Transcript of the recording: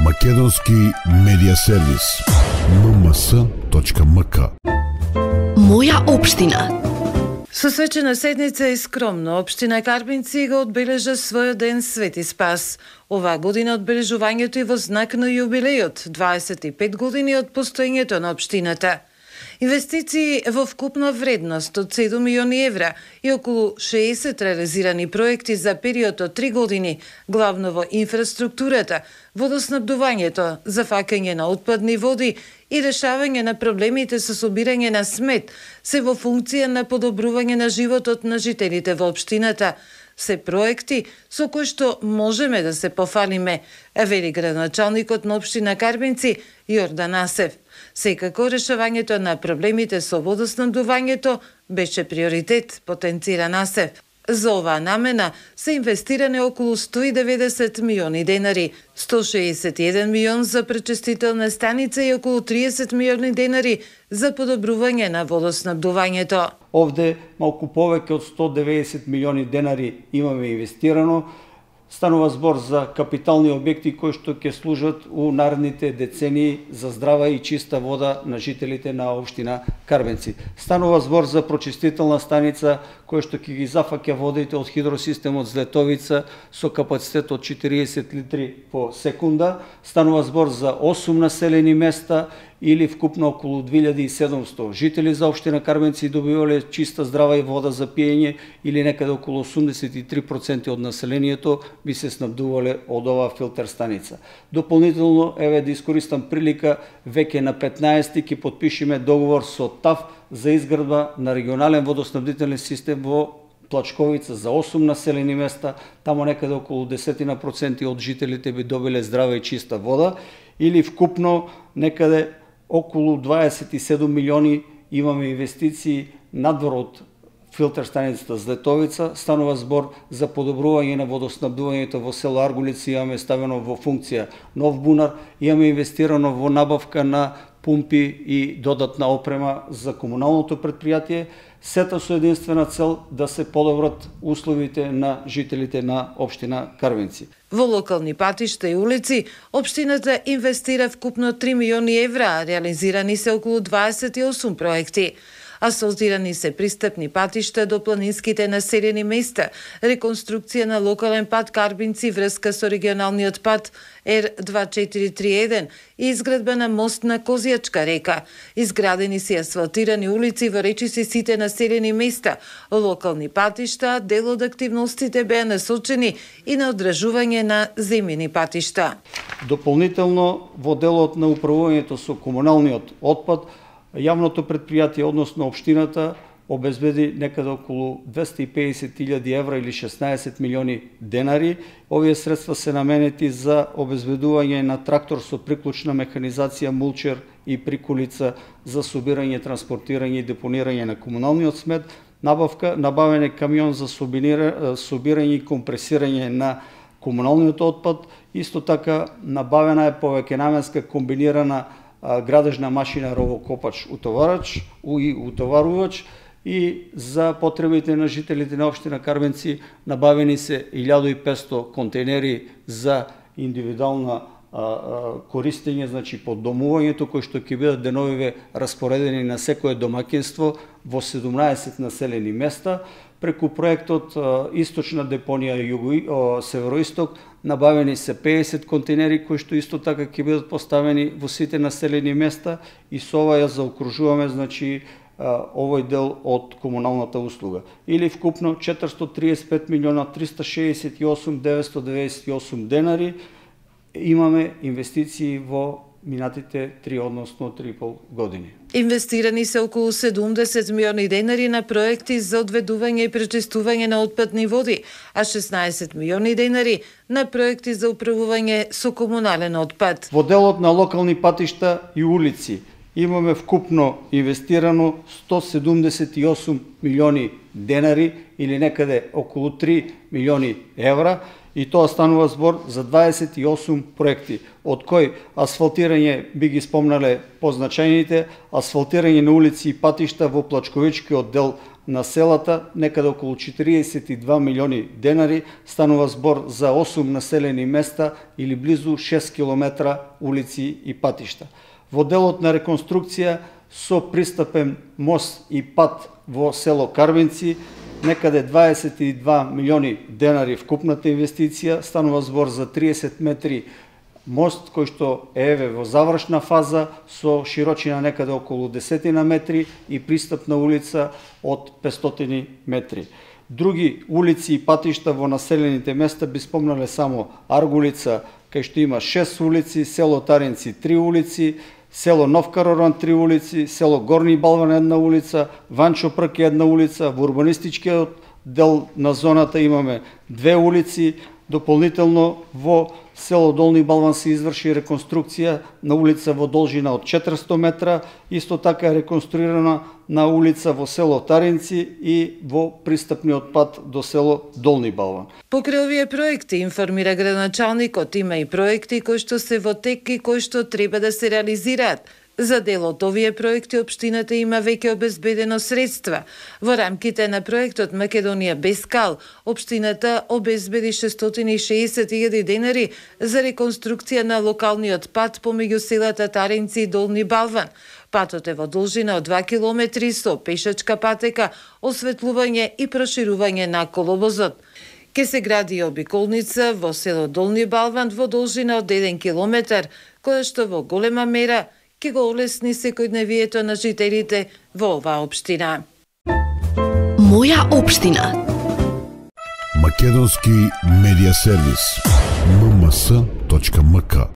Македонски медиа сервис mmс.mk Моја општина Со свечена седница и скромно, Обштина Карпинци го одбележа својот ден Свети Спас. Оваа година одбележувањето и во знак на јубилејот, 25 години од постоењето на Обштината. Инвестиции во вкупна вредност од 7 милиони евра и околу 60 реализирани проекти за период од 3 години, главно во инфраструктурата, водоснабдувањето, зафакање на отпадни води и решавање на проблемите со собирање на смет, се во функција на подобрување на животот на жителите во општината се проекти со кои што можеме да се пофалиме, вели градоначалникот на обштина Карбинци Јордан Асев. Секако решавањето на проблемите со водоснабдувањето беше приоритет, потенцира Насев. За оваа намена се инвестиране околу 190 милиони денари, 161 милион за пречистителна станица и околу 30 милиони денари за подобрување на водоснабдувањето. Овде малку повеќе од 190 милиони денари имаме инвестирано, Станува збор за капитални објекти кои што ќе служат у наредните децени за здрава и чиста вода на жителите на општина Карвенци. Станува збор за прочистителна станица кој што ќе ги зафаќа водите од хидросистемот Злетовица со капацитет од 40 литри по секунда. Станува збор за 8 населени места или вкупно околу 2700 жители за општина Карменци добивале чиста здрава и вода за пиење или некаде околу 83% од населението би се снабдувале од оваа филтер станица. Дополнително, еве да искористам прилика, веќе на 15 ќе подпишеме договор со ТАФ за изградба на регионален водоснабдителен систем во Плачковица за 8 населени места, тамо некаде околу 10% од жителите би добиле здрава и чиста вода или вкупно некаде околу 27 милиони имаме инвестиции надвор од филтер станицата Злетовица, станува збор за подобрување на водоснабдувањето во село Аргулици, имаме ставено во функција нов бунар, имаме инвестирано во набавка на пумпи и додатна опрема за комуналното предпријатие, сета со единствена цел да се подобрат условите на жителите на општина Карвенци. Во локални патишта и улици, општината инвестира вкупно 3 милиони евра, реализирани се околу 28 проекти асфалтирани се пристапни патишта до планинските населени места, реконструкција на локален пат Карбинци врска со регионалниот пат р 2431 и изградба на мост на Козијачка река. Изградени се асфалтирани улици во речиси сите населени места, локални патишта, дел од активностите беа насочени и на одржување на земени патишта. Дополнително во делот на управувањето со комуналниот отпад јавното предпријатие, односно обштината, обезбеди некаде околу 250.000 евра или 16 милиони денари. Овие средства се наменети за обезбедување на трактор со приклучна механизација мулчер и приколица за собирање, транспортирање и депонирање на комуналниот смет, набавка, набавене камион за собирање и компресирање на комуналниот отпад, исто така набавена е повеќенаменска комбинирана комбинирана градежна машина ровокопач утоварач и утоварувач и за потребите на жителите на општина Карменци набавени се 1500 контейнери за индивидуална користење, значи поддомувањето кој што ќе бидат деновиве распоредени на секое домакинство во 17 населени места, преку проектот Источна депонија Југо Североисток набавени се 50 контейнери кои што исто така ќе бидат поставени во сите населени места и со ова ја заокружуваме значи овој дел од комуналната услуга. Или вкупно 435 милиона 368 998 денари, имаме инвестиции во минатите три, односно три и пол години. Инвестирани се околу 70 милиони денари на проекти за одведување и пречистување на отпадни води, а 16 милиони денари на проекти за управување со комунален отпад. Во делот на локални патишта и улици имаме вкупно инвестирано 178 милиони денари или некаде околу 3 милиони евра, и тоа станува збор за 28 проекти, од кои асфалтирање би ги спомнале позначајните, асфалтирање на улици и патишта во Плачковичкиот дел на селата, некаде околу 42 милиони денари, станува збор за 8 населени места или близу 6 километра улици и патишта. Во делот на реконструкција со пристапен мост и пат во село Карвинци некаде 22 милиони денари вкупната инвестиција, станува збор за 30 метри мост кој што е еве во завршна фаза со широчина некаде околу 10 метри и пристапна улица од 500 метри. Други улици и патишта во населените места би спомнале само Аргулица, кај што има 6 улици, село Таринци 3 улици, село Новкароран три улици, село Горни Балван една улица, Ванчо Прк една улица, во урбанистичкиот дел на зоната имаме две улици, дополнително во село Долни Балван се изврши реконструкција на улица во должина од 400 метра, исто така е реконструирана на улица во село Таринци и во пристапниот пат до село Долни Балван. Покрај овие проекти информира градоначалникот има и проекти кои што се во тек и кои што треба да се реализираат. За дел од овие проекти општината има веќе обезбедено средства. Во рамките на проектот Македонија без кал, општината обезбеди 660.000 денари за реконструкција на локалниот пат помеѓу селата Таренци и Долни Балван. Патот е во должина од 2 километри со пешачка патека, осветлување и проширување на коловозот. Ке се гради обиколница во село Долни Балван во должина од 1 километар, која што во голема мера ќе го олесни секојдневието на жителите во оваа општина. Моја општина Македонски медиа сервис mms.mk